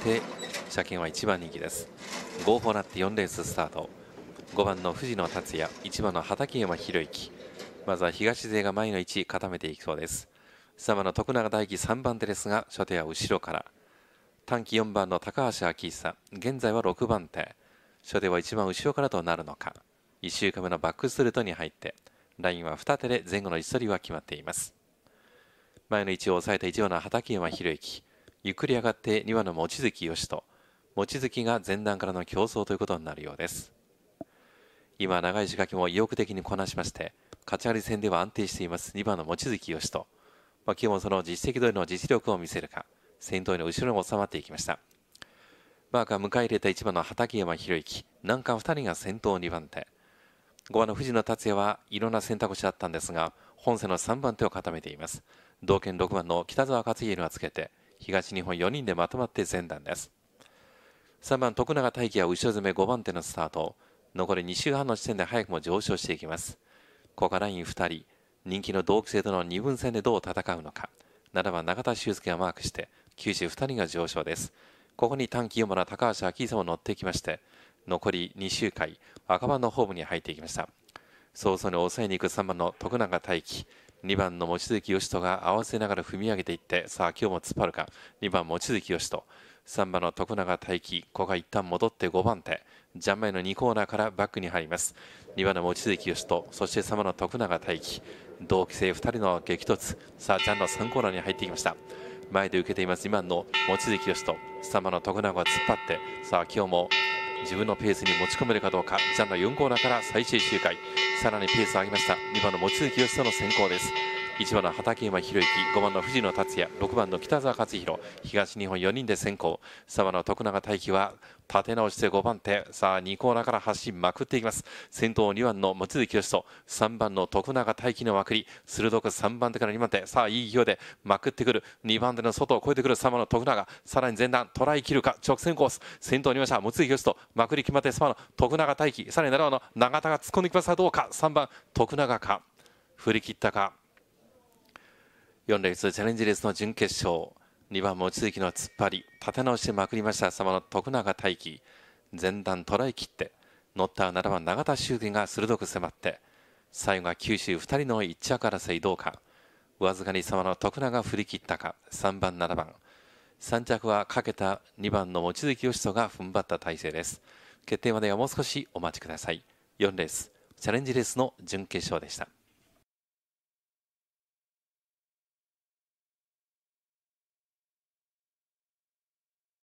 て車検は1番人気です5歩なって4レーススタート5番の藤野達也1番の畠山宏之まずは東勢が前の位置固めていきそうです3番の徳永大樹3番手ですが初手は後ろから短期4番の高橋明久現在は6番手初手は1番後ろからとなるのか1週間目のバックスルートに入ってラインは2手で前後の位置取りは決まっています前の位置を抑えた1番の畠山宏之ゆっくり上がって2番の望月義と望月が前段からの競争ということになるようです今長い仕掛けも意欲的にこなしまして勝ち割り戦では安定しています2番の望月義と、まあ、今日もその実績通りの実力を見せるか先頭の後ろに収まっていきましたバーが迎え入れた1番の畠山博之難関2人が先頭2番手5番の藤野達也はいろんな選択肢だったんですが本戦の3番手を固めています同県6番の北澤克弘がつけて東日本4人でまとまって前段です3番徳永大輝は後ろ詰め5番手のスタート残り2周半の時点で早くも上昇していきますここライン2人人気の同期生との2分戦でどう戦うのか7番永田修介がマークして九州2人が上昇ですここに短期4番の高橋明久も乗ってきまして残り2周回赤番のホームに入っていきました早々に抑えに行く3番の徳永大輝2番の望月義人が合わせながら踏み上げていってさあ今日も突っ張るか2番望月義人3番の徳永大輝子が一旦戻って5番手ジャンマイの2コーナーからバックに入ります2番の望月義人そして3番の徳永大輝同期生2人の激突さあジャンの3コーナーに入ってきました前で受けています2番の望月義人3番の徳永が突っ張ってさあ今日も自分のペースに持ち込めるかどうかジャンナ4コーナーから最終周回さらにペースを上げました2番の望月義人の先行です1番の畠山宏之5番の藤野達也6番の北澤克弘東日本4人で先行3番の徳永大輝は立て直して5番手さあ2コーナーから走りまくっていきます先頭2番の望月義人3番の徳永大輝のまくり鋭く3番手から2番手さあいい勢いでまくってくる2番手の外を越えてくる3番の徳永さらに前段トライ切るか直線コース先頭にいました望月義人まくり決まって3番の徳永大輝さらに7番の永田が突っ込んできますさどうか3番徳永か振り切ったか4レースチャレンジレースの準決勝2番望月の突っ張り立て直してまくりました様の徳永大輝前段捉え切って乗った7番永田修樹が鋭く迫って最後は九州2人の一着争いどうかわずかに様の徳永振り切ったか3番7番3着はかけた2番の望月義人が踏ん張った体勢です決定まではもう少しお待ちください4レースチャレンジレースの準決勝でした